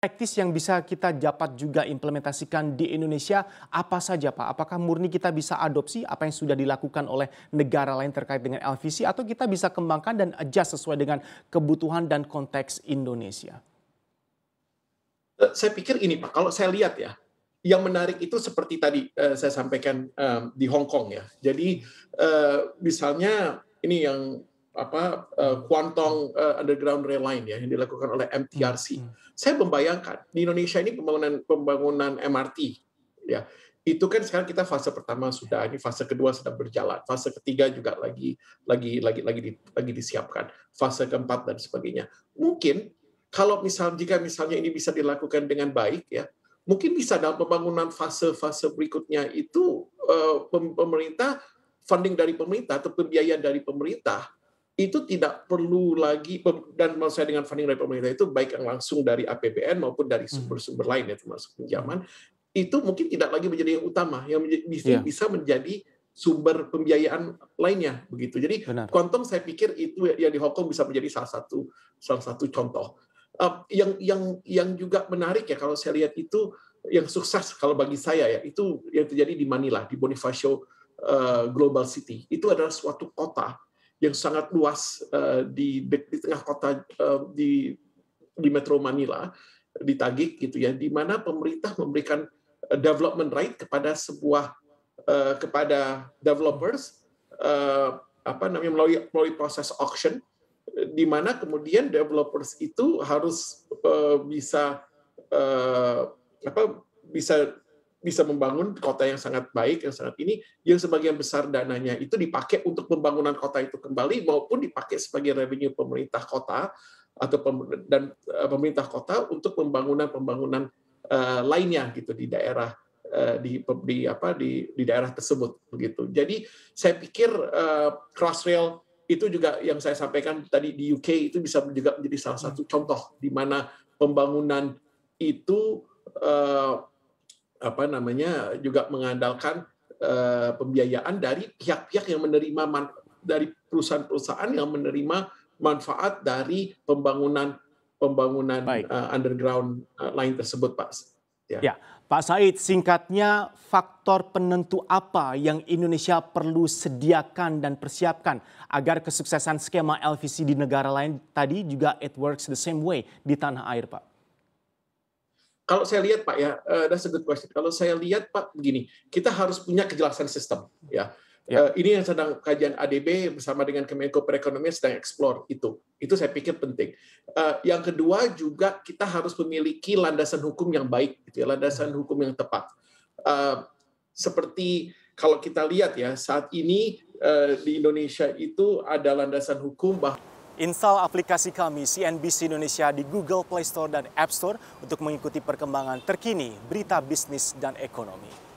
praktis yang bisa kita dapat juga implementasikan di Indonesia apa saja Pak? Apakah murni kita bisa adopsi apa yang sudah dilakukan oleh negara lain terkait dengan LVC atau kita bisa kembangkan dan adjust sesuai dengan kebutuhan dan konteks Indonesia? Saya pikir ini Pak, kalau saya lihat ya, yang menarik itu seperti tadi eh, saya sampaikan eh, di Hong Kong ya. Jadi eh, misalnya ini yang apa eh, kuantong uh, underground rail line ya yang dilakukan oleh MTRC. Hmm. Saya membayangkan di Indonesia ini pembangunan pembangunan MRT ya itu kan sekarang kita fase pertama sudah ini fase kedua sedang berjalan fase ketiga juga lagi lagi lagi lagi di, lagi disiapkan fase keempat dan sebagainya mungkin kalau misalnya jika misalnya ini bisa dilakukan dengan baik ya mungkin bisa dalam pembangunan fase-fase berikutnya itu uh, pemerintah funding dari pemerintah atau pembiayaan dari pemerintah itu tidak perlu lagi dan maksud saya dengan funding dari pemerintah itu baik yang langsung dari APBN maupun dari hmm. sumber-sumber lain ya termasuk pinjaman itu mungkin tidak lagi menjadi yang utama yang iya. bisa, menjadi sumber pembiayaan lainnya begitu. Jadi kuantum saya pikir itu ya, yang di Hong Kong bisa menjadi salah satu salah satu contoh. yang yang yang juga menarik ya kalau saya lihat itu yang sukses kalau bagi saya ya itu yang terjadi di Manila di Bonifacio eh, Global City itu adalah suatu kota yang sangat luas eh, di, di, tengah kota eh, di di Metro Manila di Tagik gitu ya, di mana pemerintah memberikan eh, development right kepada sebuah kepada developers apa namanya melalui, melalui proses auction di mana kemudian developers itu harus bisa apa bisa bisa membangun kota yang sangat baik, yang sangat ini, yang sebagian besar dananya itu dipakai untuk pembangunan kota itu kembali maupun dipakai sebagai revenue pemerintah kota atau pem, dan eh, pemerintah kota untuk pembangunan-pembangunan uh, lainnya gitu di daerah uh, di, di apa di, di daerah tersebut begitu. Jadi saya pikir uh, Crossrail itu juga yang saya sampaikan tadi di UK itu bisa juga menjadi salah satu hmm. contoh di mana pembangunan itu uh, apa namanya juga mengandalkan uh, pembiayaan dari pihak-pihak yang menerima man, dari perusahaan-perusahaan yang menerima manfaat dari pembangunan pembangunan Baik. uh, underground uh, lain tersebut, Pak. Ya. ya, Pak Said, singkatnya faktor penentu apa yang Indonesia perlu sediakan dan persiapkan agar kesuksesan skema LVC di negara lain tadi juga it works the same way di tanah air, Pak? Kalau saya lihat Pak ya, uh, that's a good question. Kalau saya lihat Pak begini, kita harus punya kejelasan sistem ya. yeah. Ya. Uh, ini yang sedang kajian ADB bersama dengan Kemenko Perekonomian sedang eksplor itu. Itu saya pikir penting. Uh, yang kedua juga kita harus memiliki landasan hukum yang baik, gitu ya, landasan hukum yang tepat. Uh, seperti kalau kita lihat ya saat ini uh, di Indonesia itu ada landasan hukum bahwa Install aplikasi kami CNBC Indonesia di Google Play Store dan App Store untuk mengikuti perkembangan terkini berita bisnis dan ekonomi.